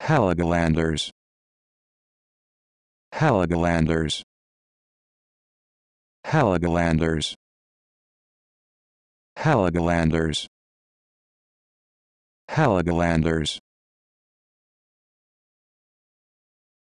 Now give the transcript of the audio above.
Heligolanders Heligolanders Heligolanders Heligolanders Heligolanders